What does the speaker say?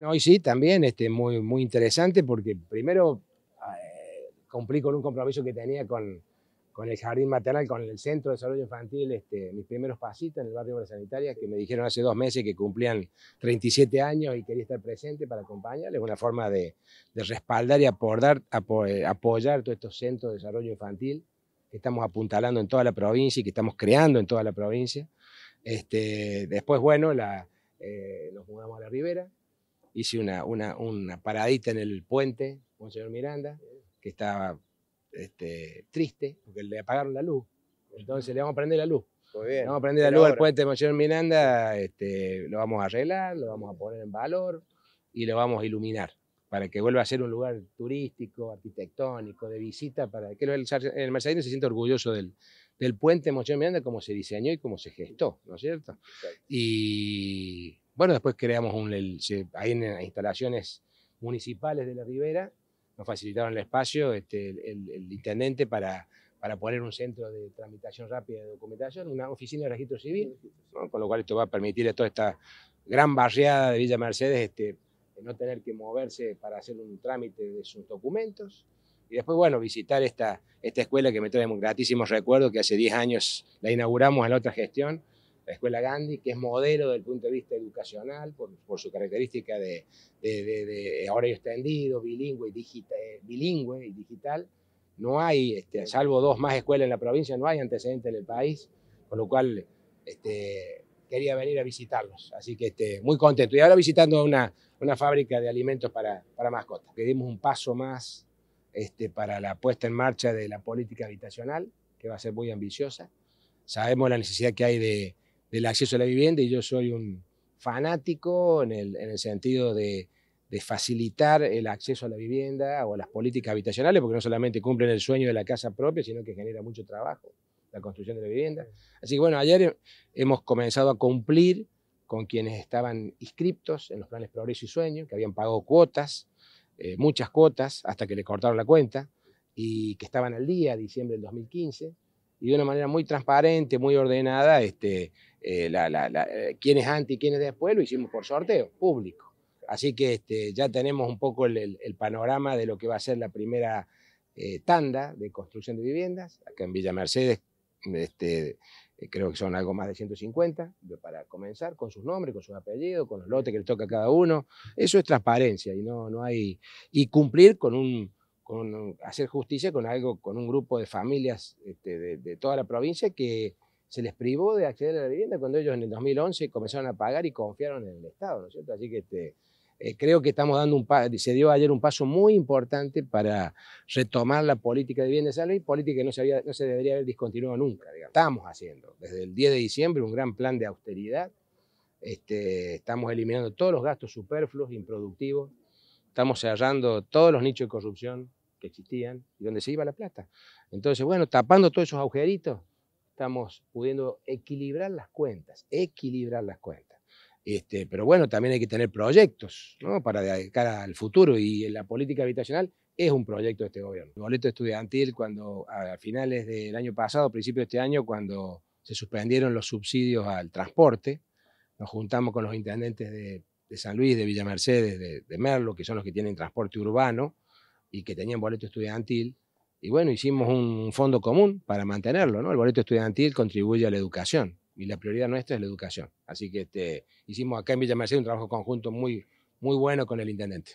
No, sí, también este, muy, muy interesante porque primero ah, eh, cumplí con un compromiso que tenía con, con el jardín maternal, con el centro de desarrollo infantil, este, mis primeros pasitos en el barrio de Sanitaria, que me dijeron hace dos meses que cumplían 37 años y quería estar presente para acompañarles, una forma de, respaldar y eh, apoyar todos estos centros de desarrollo infantil que estamos apuntalando en toda la provincia y que estamos creando en toda la provincia. Este, después, bueno, eh, nos mudamos a la Ribera, hice una, una, una paradita en el puente, Monseñor Miranda, que estaba este, triste porque le apagaron la luz. Entonces le vamos a prender la luz. vamos a prender la luz al puente de Monseñor Miranda, este, lo vamos a arreglar, lo vamos a poner en valor y lo vamos a iluminar para que vuelva a ser un lugar turístico, arquitectónico, de visita, para que el, el mercedino se siente orgulloso del, del puente Monseñor Miranda como se diseñó y como se gestó, ¿no es cierto? Y bueno, después creamos un, ahí en las instalaciones municipales de la Ribera, nos facilitaron el espacio este, el, intendente para, para poner un centro de tramitación rápida de documentación, una oficina de registro civil, con lo cual esto va a permitir a toda esta gran barriada de Villa Mercedes este, no tener que moverse para hacer un trámite de sus documentos. Y después, bueno, visitar esta, esta escuela que me trae gratísimo recuerdo que hace 10 años la inauguramos en la otra gestión la Escuela Gandhi, que es modelo desde el punto de vista educacional por, su característica de, de, horario extendido, bilingüe y, eh, bilingüe y digital. No hay, este, salvo dos más escuelas en la provincia, no hay antecedentes en el país, con lo cual este, quería venir a visitarlos. Así que este, muy contento. Y ahora visitando una, una fábrica de alimentos para, para mascotas. Pedimos un paso más este, para la puesta en marcha de la política habitacional, que va a ser muy ambiciosa. Sabemos la necesidad que hay de, del acceso a la vivienda y yo soy un fanático en el, sentido de, facilitar el acceso a la vivienda o a las políticas habitacionales, porque no solamente cumplen el sueño de la casa propia, sino que genera mucho trabajo la construcción de la vivienda. Así que bueno, ayer hemos comenzado a cumplir con quienes estaban inscriptos en los planes Progreso y Sueño, que habían pagado cuotas, eh, muchas cuotas, hasta que le cortaron la cuenta, y que estaban al día, diciembre del 2015 y de una manera muy transparente, muy ordenada, este, eh, eh, quién es antes y quién es después, lo hicimos por sorteo, público. Así que este, ya tenemos un poco el, panorama de lo que va a ser la primera eh, tanda de construcción de viviendas, acá en Villa Mercedes, este, creo que son algo más de 150 para comenzar, con sus nombres, con sus apellidos, con los lotes que le toca a cada uno. Eso es transparencia y no, no hay. Y cumplir con un con hacer justicia con algo, con un grupo de familias este, de, toda la provincia que se les privó de acceder a la vivienda cuando ellos en el 2011 comenzaron a pagar y confiaron en el Estado, ¿no es cierto? Así que este, eh, creo que estamos dando un se dio ayer un paso muy importante para retomar la política de vivienda de y política que no se, había, no se debería haber discontinuado nunca, Estamos haciendo, desde el 10 de diciembre, un gran plan de austeridad, este, estamos eliminando todos los gastos superfluos, improductivos, estamos cerrando todos los nichos de corrupción, que existían y donde se iba la plata. Entonces, bueno, tapando todos esos agujeritos, estamos pudiendo equilibrar las cuentas, equilibrar las cuentas. Este, pero bueno, también hay que tener proyectos ¿no? para de cara al futuro y la política habitacional es un proyecto de este gobierno. El boleto estudiantil, cuando a finales del año pasado, principio de este año, cuando se suspendieron los subsidios al transporte, nos juntamos con los intendentes de, San Luis, de Villa Mercedes, de, de Merlo, que son los que tienen transporte urbano, y que tenían boleto estudiantil. Y bueno, hicimos un fondo común para mantenerlo, ¿no? El boleto estudiantil contribuye a la educación y la prioridad nuestra es la educación. Así que este, hicimos acá en Villa Mercedes un trabajo conjunto muy, muy bueno con el intendente.